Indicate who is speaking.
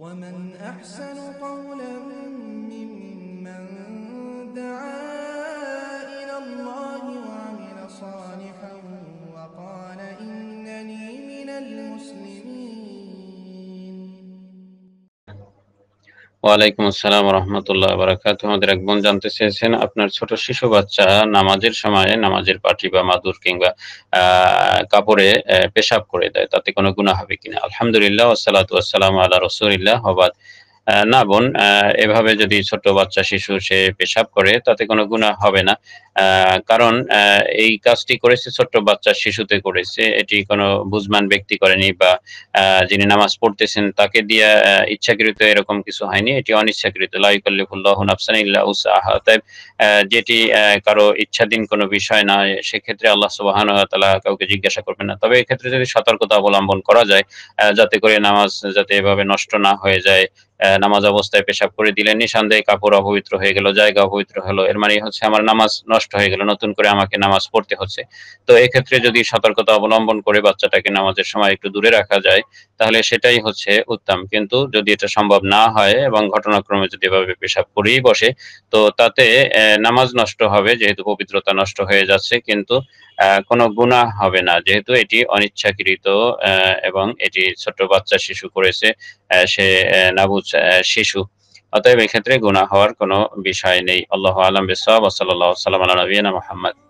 Speaker 1: ومن أحسن قولا ممن
Speaker 2: ওয়ালাইকুম আসসালাম রহমতুল্লাহ বারাকাত আমাদের এক বোন জানতে চেয়েছেন আপনার ছোট শিশু বাচ্চা নামাজের সময় নামাজের পাটি বা মাদুর কিংবা কাপড়ে পেশাব করে দেয় তাতে কোনো গুণা হবে কিনা আলহামদুলিল্লাহ আসসালাতু আসসালাম আল্লাহ রসুলিল্লাহ হবাদ না বোন এভাবে যদি ছোট বাচ্চা শিশু সে পেশাব করে তাতে কোনো গুণা হবে না কারণ এই কাজটি করেছে ছোট্ট বাচ্চা শিশুতে করেছে এটি কোনো বুঝমান ব্যক্তি করেনি বা যিনি নামাজ পড়তেছেন তাকে দিয়ে ইচ্ছাকৃত এরকম কিছু হয়নি এটি অনিচ্ছাকৃত লাইকল্লিফুল্লাহ যেটি কারো ইচ্ছাধীন কোনো বিষয় না সেক্ষেত্রে আল্লাহ সুবাহান তালা কাউকে জিজ্ঞাসা করবেন না তবে এক্ষেত্রে যদি সতর্কতা অবলম্বন করা যায় যাতে করে নামাজ যাতে এভাবে নষ্ট না হয়ে যায় নামাজ অবস্থায় পেশাব করে দিলেন নিঃসন্দেহে কাপড় অপবিত্র হয়ে গেল জায়গা অপবিত্র হলো এর মানে হচ্ছে আমার নামাজ নষ্ট হয়ে গেল নতুন করে আমাকে নামাজ পড়তে হচ্ছে তো এক্ষেত্রে যদি সতর্কতা অবলম্বন করে বাচ্চাটাকে নামাজের সময় একটু দূরে রাখা যায় তাহলে সেটাই হচ্ছে উত্তম কিন্তু যদি এটা সম্ভব না হয় এবং ঘটনাক্রমে যদি এভাবে পেশাব করেই বসে তো তাতে নামাজ নষ্ট হবে যেহেতু পবিত্রতা নষ্ট হয়ে যাচ্ছে কিন্তু কোনো গুণা হবে না যেহেতু এটি অনিচ্ছাকৃত এবং এটি ছোট বাচ্চা শিশু করেছে সে নাবুজ শিশু অতএব এক্ষেত্রে গুণা হওয়ার কোনো বিষয় নেই আল্লাহ আলম বিসাব সাল্লাহ সাল্লাম আল্লাহ মোহাম্মদ